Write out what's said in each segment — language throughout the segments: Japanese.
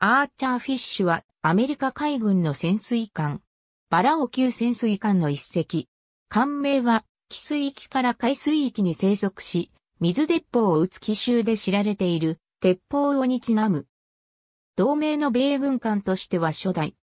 アーチャーフィッシュはアメリカ海軍の潜水艦。バラオ級潜水艦の一隻。艦名は、寄水域から海水域に生息し、水鉄砲を撃つ奇襲で知られている、鉄砲をにちなむ。同盟の米軍艦としては初代。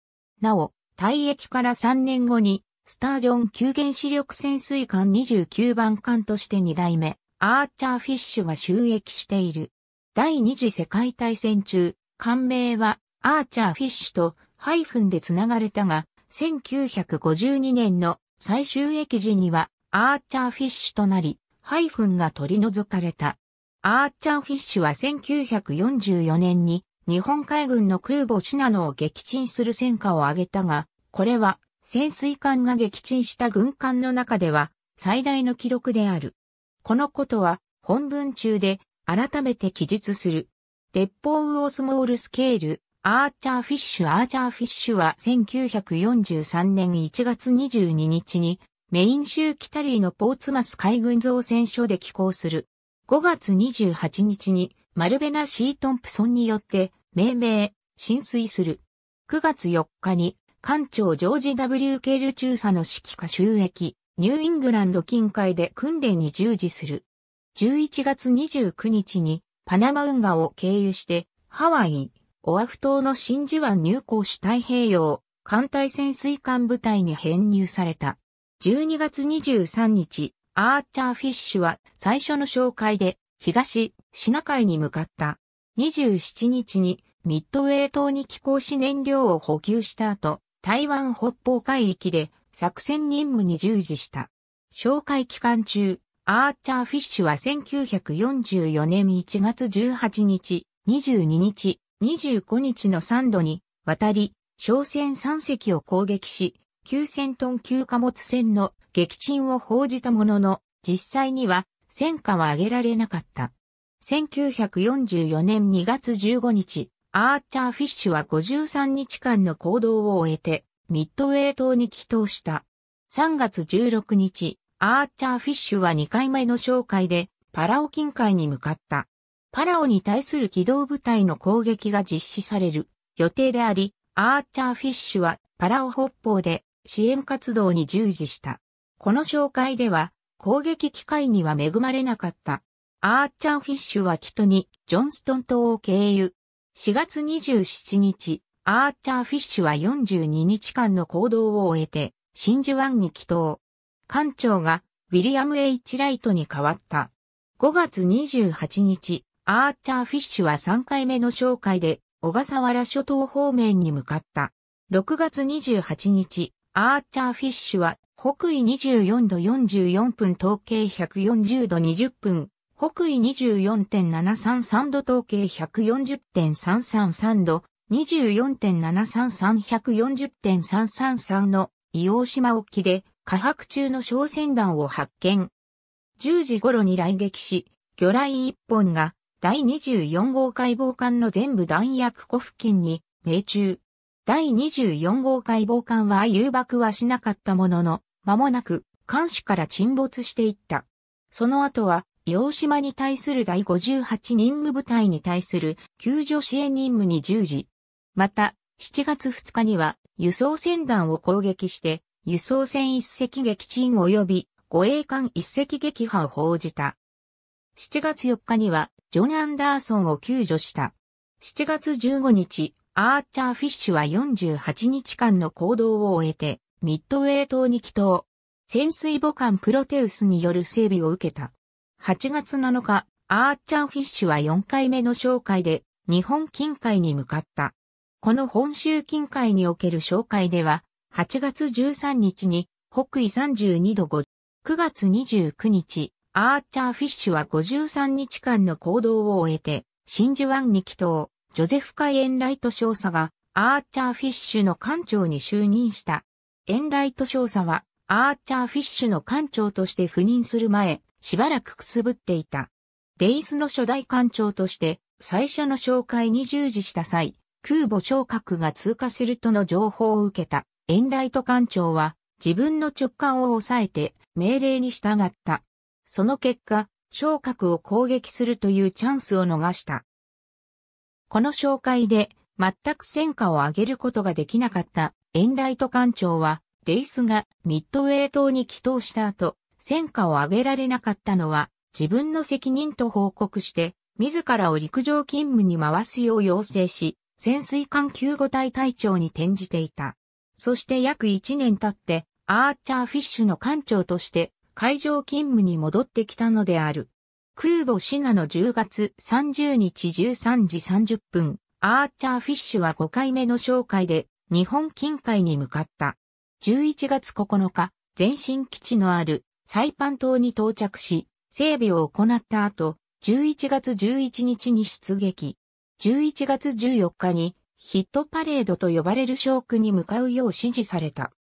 なお、退役から3年後に、スタージョン級原子力潜水艦29番艦として2代目、アーチャーフィッシュが収益している。第二次世界大戦中、艦名はアーチャーフィッシュとハイフンで繋がれたが、1952年の最終駅時にはアーチャーフィッシュとなり、ハイフンが取り除かれた。アーチャーフィッシュは1944年に日本海軍の空母シナノを撃沈する戦果を挙げたが、これは潜水艦が撃沈した軍艦の中では最大の記録である。このことは本文中で改めて記述する。鉄砲ウオスモールスケール、アーチャーフィッシュアーチャーフィッシュは1943年1月22日にメイン州キタリーのポーツマス海軍造船所で寄港する。5月28日にマルベナ・シー・トンプソンによって命名、浸水する。9月4日に艦長ジョージ・ W・ ケール中佐の指揮下収益、ニューイングランド近海で訓練に従事する。11月29日にパナマ運河を経由して、ハワイ、オアフ島の真珠湾入港し太平洋、艦隊潜水艦部隊に編入された。12月23日、アーチャーフィッシュは最初の紹介で、東、シナ海に向かった。27日に、ミッドウェイ島に寄港し燃料を補給した後、台湾北方海域で作戦任務に従事した。紹介期間中、アーチャー・フィッシュは1944年1月18日、22日、25日の3度に、渡り、商船3隻を攻撃し、9000トン級貨物船の撃沈を報じたものの、実際には戦果は上げられなかった。1944年2月15日、アーチャー・フィッシュは53日間の行動を終えて、ミッドウェイ島に帰島した。3月16日、アーチャー・フィッシュは2回目の紹介でパラオ近海に向かった。パラオに対する機動部隊の攻撃が実施される予定であり、アーチャー・フィッシュはパラオ北方で支援活動に従事した。この紹介では攻撃機会には恵まれなかった。アーチャー・フィッシュは北にジョンストン島を経由。4月27日、アーチャー・フィッシュは42日間の行動を終えて真珠湾に帰島。艦長がウィリアム・ H・ ライトに変わった。5月28日、アーチャー・フィッシュは3回目の紹介で小笠原諸島方面に向かった。6月28日、アーチャー・フィッシュは北緯24度44分統計140度20分、北緯24.733度統計140.333度、24.733140.333の硫黄島沖で下白中の小船団を発見。10時頃に来撃し、魚雷一本が第24号解剖艦の全部弾薬庫付近に命中。第24号解剖艦は誘爆はしなかったものの、間もなく艦首から沈没していった。その後は、洋島に対する第58任務部隊に対する救助支援任務に従事。また、7月2日には輸送船団を攻撃して輸送船一隻撃沈及び護衛艦一隻撃破を報じた。7月4日にはジョン・アンダーソンを救助した。7月15日、アーチャー・フィッシュは48日間の行動を終えて、ミッドウェー島に帰島。潜水母艦プロテウスによる整備を受けた。8月7日、アーチャー・フィッシュは4回目の紹介で日本近海に向かった。この本州近海における紹介では、8月13日に北緯32度5、9月29日、アーチャーフィッシュは53日間の行動を終えて、真珠湾に帰島、ジョゼフ海エンライト少佐が、アーチャーフィッシュの艦長に就任した。エンライト少佐は、アーチャーフィッシュの艦長として赴任する前、しばらくくすぶっていた。デイスの初代艦長として、最初の紹介に従事した際、空母昇格が通過するとの情報を受けた。エンライト艦長は自分の直感を抑えて命令に従った。その結果、昇格を攻撃するというチャンスを逃した。この紹介で全く戦果を上げることができなかったエンライト艦長はデイスがミッドウェー島に帰投した後、戦果を上げられなかったのは自分の責任と報告して自らを陸上勤務に回すよう要請し、潜水艦救護隊隊長に転じていた。そして約1年経って、アーチャーフィッシュの艦長として海上勤務に戻ってきたのである。空母シナの10月30日13時30分、アーチャーフィッシュは5回目の紹介で日本近海に向かった。11月9日、前進基地のあるサイパン島に到着し、整備を行った後、11月11日に出撃。11月14日にヒットパレードと呼ばれるショークに向かうよう指示された。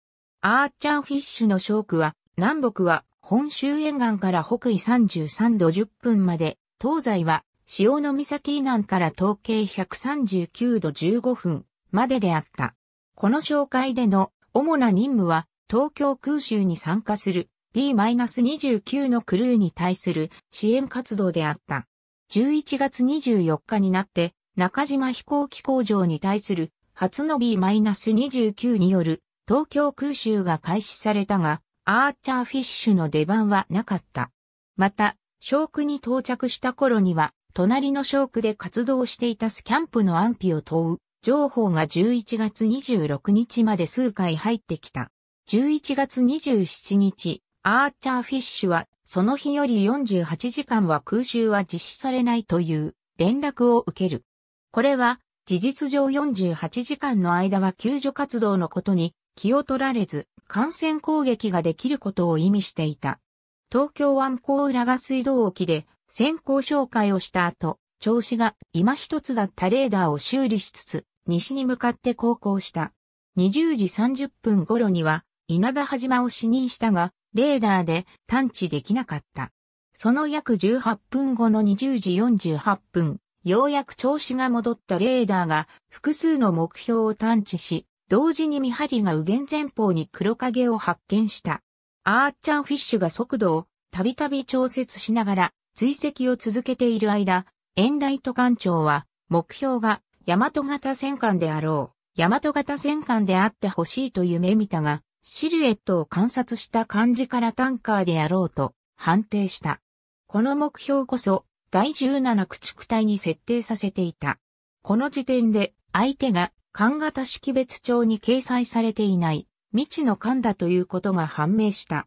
アーチャーフィッシュのショークは、南北は本州沿岸から北緯33度10分まで、東西は潮の岬以南から統計139度15分までであった。この紹介での主な任務は、東京空襲に参加する B-29 のクルーに対する支援活動であった。11月24日になって中島飛行機工場に対する初の B-29 による東京空襲が開始されたが、アーチャーフィッシュの出番はなかった。また、ショークに到着した頃には、隣のショークで活動していたスキャンプの安否を問う情報が11月26日まで数回入ってきた。11月27日、アーチャーフィッシュは、その日より48時間は空襲は実施されないという連絡を受ける。これは、事実上48時間の間は救助活動のことに気を取られず、感染攻撃ができることを意味していた。東京湾港浦賀水道沖で先行紹介をした後、調子が今一つだったレーダーを修理しつつ、西に向かって航行した。20時30分頃には、稲田まを視認したが、レーダーで探知できなかった。その約18分後の20時48分、ようやく調子が戻ったレーダーが複数の目標を探知し、同時に見張りが右舷前方に黒影を発見した。アーチャンフィッシュが速度をたびたび調節しながら追跡を続けている間、エンライト艦長は目標が大和型戦艦であろう、大和型戦艦であってほしいと夢見たが、シルエットを観察した感じからタンカーであろうと判定した。この目標こそ第17駆逐隊に設定させていた。この時点で相手が艦型識別帳に掲載されていない未知の艦だということが判明した。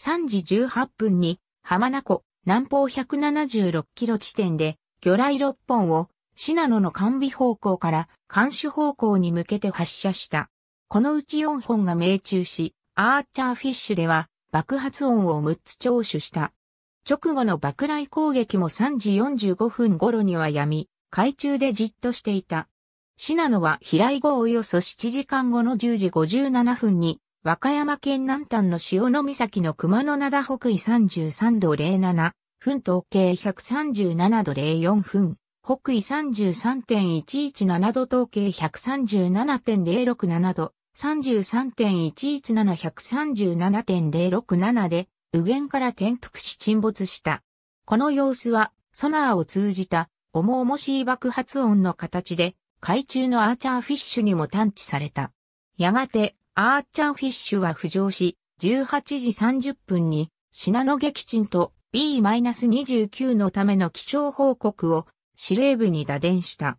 3時18分に浜名湖南方176キロ地点で魚雷6本をシナノの管備方向から監視方向に向けて発射した。このうち4本が命中し、アーチャーフィッシュでは爆発音を6つ聴取した。直後の爆雷攻撃も3時45分頃にはやみ、海中でじっとしていた。シナノは飛来後およそ7時間後の10時57分に、和歌山県南端の潮の岬の熊野灘北緯33度07分統計137度04分、北緯33.117度統計137.067度、33.117、137.067で、右舷から転覆し沈没した。この様子は、ソナーを通じた、重々しい爆発音の形で、海中のアーチャーフィッシュにも探知された。やがて、アーチャーフィッシュは浮上し、18時30分に、品野撃沈と B-29 のための気象報告を司令部に打電した。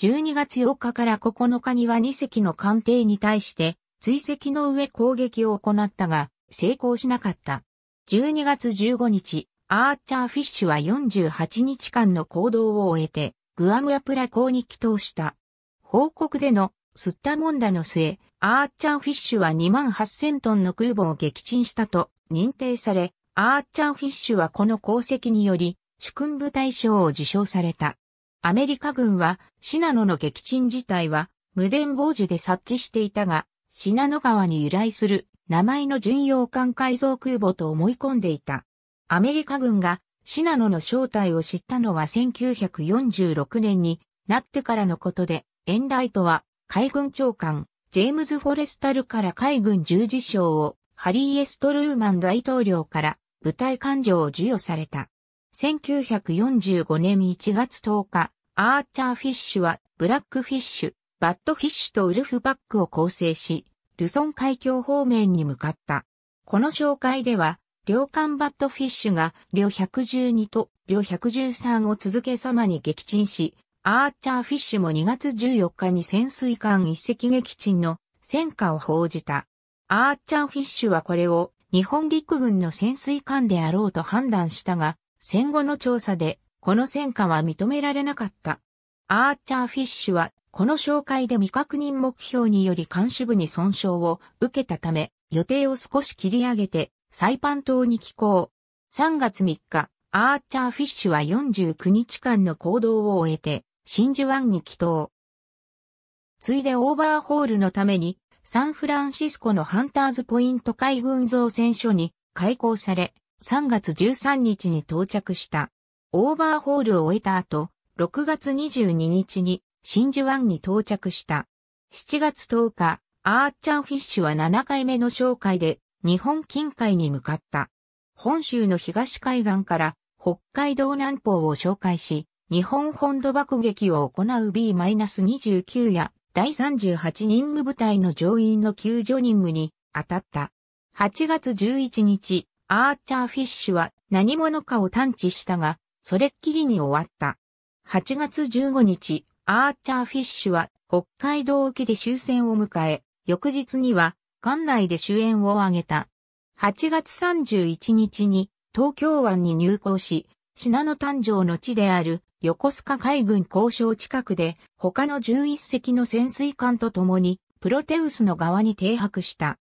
12月8日から9日には2隻の艦艇に対して追跡の上攻撃を行ったが成功しなかった。12月15日、アーチャーフィッシュは48日間の行動を終えて、グアムアプラ港に帰投した。報告での、スッタモンダの末、アーチャーフィッシュは2万8000トンの空母を撃沈したと認定され、アーチャーフィッシュはこの功績により、主君部大賞を受賞された。アメリカ軍は、シナノの撃沈自体は、無電傍受で察知していたが、シナノ川に由来する名前の巡洋艦改造空母と思い込んでいた。アメリカ軍がシナノの正体を知ったのは1946年になってからのことで、エンライトは海軍長官、ジェームズ・フォレスタルから海軍十字章をハリー・エストルーマン大統領から部隊艦上を授与された。1945年1月10日、アーチャーフィッシュはブラックフィッシュ、バッドフィッシュとウルフバックを構成し、ルソン海峡方面に向かった。この紹介では、両艦バットフィッシュが両112と両113を続け様に撃沈し、アーチャーフィッシュも2月14日に潜水艦一隻撃沈の戦果を報じた。アーチャーフィッシュはこれを日本陸軍の潜水艦であろうと判断したが、戦後の調査でこの戦果は認められなかった。アーチャーフィッシュはこの紹介で未確認目標により監視部に損傷を受けたため、予定を少し切り上げて、サイパン島に寄港。3月3日、アーチャーフィッシュは49日間の行動を終えて、真珠湾に帰島。ついでオーバーホールのために、サンフランシスコのハンターズポイント海軍造船所に開港され、3月13日に到着した。オーバーホールを終えた後、6月22日に真珠湾に到着した。7月10日、アーチャーフィッシュは7回目の紹介で日本近海に向かった。本州の東海岸から北海道南方を紹介し、日本本土爆撃を行う B-29 や第38任務部隊の乗員の救助任務に当たった。8月11日、アーチャーフィッシュは何者かを探知したが、それっきりに終わった。8月15日、アーチャーフィッシュは北海道沖で終戦を迎え、翌日には館内で主演を挙げた。8月31日に東京湾に入港し、品の誕生の地である横須賀海軍交渉近くで他の11隻の潜水艦と共にプロテウスの側に停泊した。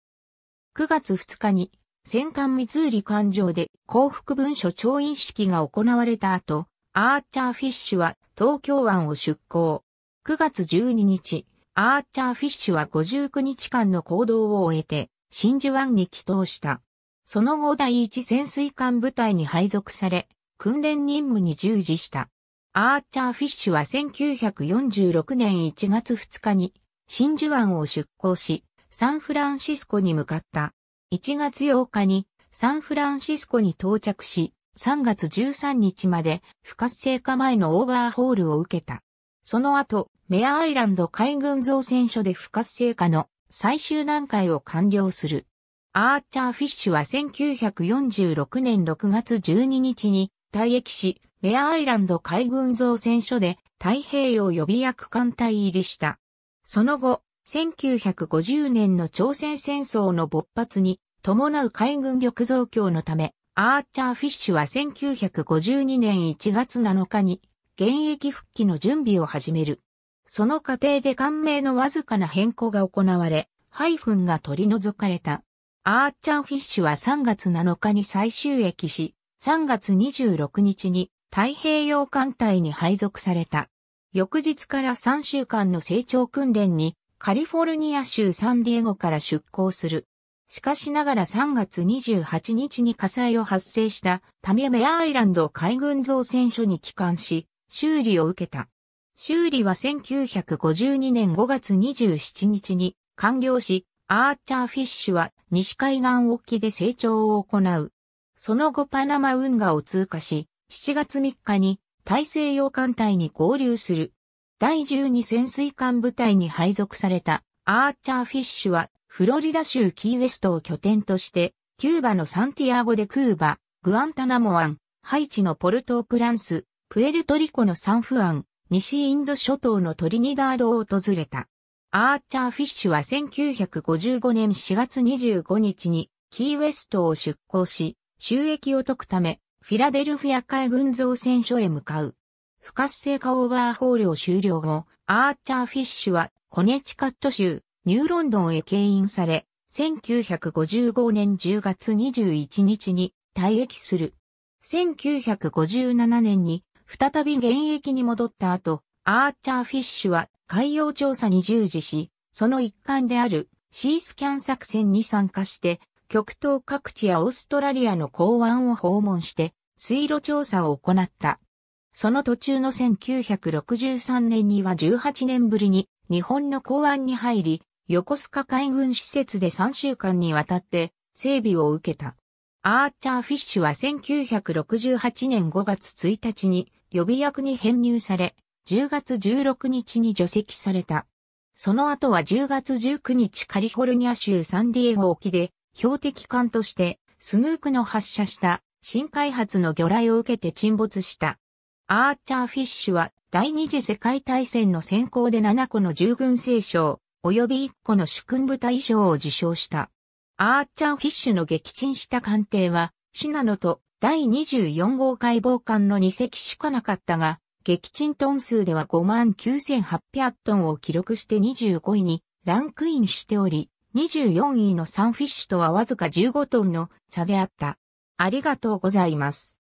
9月2日に戦艦ミーリ艦上で幸福文書調印式が行われた後、アーチャーフィッシュは東京湾を出港。9月12日、アーチャーフィッシュは59日間の行動を終えて、真珠湾に帰島した。その後第一潜水艦部隊に配属され、訓練任務に従事した。アーチャーフィッシュは1946年1月2日に、真珠湾を出港し、サンフランシスコに向かった。1月8日に、サンフランシスコに到着し、3月13日まで不活性化前のオーバーホールを受けた。その後、メアアイランド海軍造船所で不活性化の最終段階を完了する。アーチャー・フィッシュは1946年6月12日に退役し、メアアイランド海軍造船所で太平洋予備役艦隊入りした。その後、1950年の朝鮮戦争の勃発に伴う海軍力増強のため、アーチャー・フィッシュは1952年1月7日に現役復帰の準備を始める。その過程で艦名のわずかな変更が行われ、ハイフンが取り除かれた。アーチャー・フィッシュは3月7日に再収益し、3月26日に太平洋艦隊に配属された。翌日から3週間の成長訓練にカリフォルニア州サンディエゴから出港する。しかしながら3月28日に火災を発生したミめメアアイランド海軍造船所に帰還し、修理を受けた。修理は1952年5月27日に完了し、アーチャーフィッシュは西海岸沖で成長を行う。その後パナマ運河を通過し、7月3日に大西洋艦隊に合流する。第12潜水艦部隊に配属されたアーチャーフィッシュはフロリダ州キーウェストを拠点として、キューバのサンティアゴでクーバ、グアンタナモアン、ハイチのポルトープランス、プエルトリコのサンフアン、西インド諸島のトリニダードを訪れた。アーチャー・フィッシュは1955年4月25日にキーウェストを出港し、収益を解くため、フィラデルフィア海軍造船所へ向かう。不活性化オーバーホールを終了後、アーチャー・フィッシュはコネチカット州、ニューロンドンへ牽引され、1955年10月21日に退役する。1957年に再び現役に戻った後、アーチャー・フィッシュは海洋調査に従事し、その一環であるシースキャン作戦に参加して、極東各地やオーストラリアの港湾を訪問して、水路調査を行った。その途中の1963年には18年ぶりに日本の港湾に入り、横須賀海軍施設で3週間にわたって整備を受けた。アーチャー・フィッシュは1968年5月1日に予備役に編入され、10月16日に除籍された。その後は10月19日カリフォルニア州サンディエゴ沖で標的艦としてスヌークの発射した新開発の魚雷を受けて沈没した。アーチャー・フィッシュは第二次世界大戦の先行で7個の従軍聖将、及び1個の主君部隊賞を受賞した。アーチャーフィッシュの撃沈した艦艇は、シナノと第24号解剖艦の2隻しかなかったが、撃沈トン数では59,800トンを記録して25位にランクインしており、24位のサンフィッシュとはわずか15トンの差であった。ありがとうございます。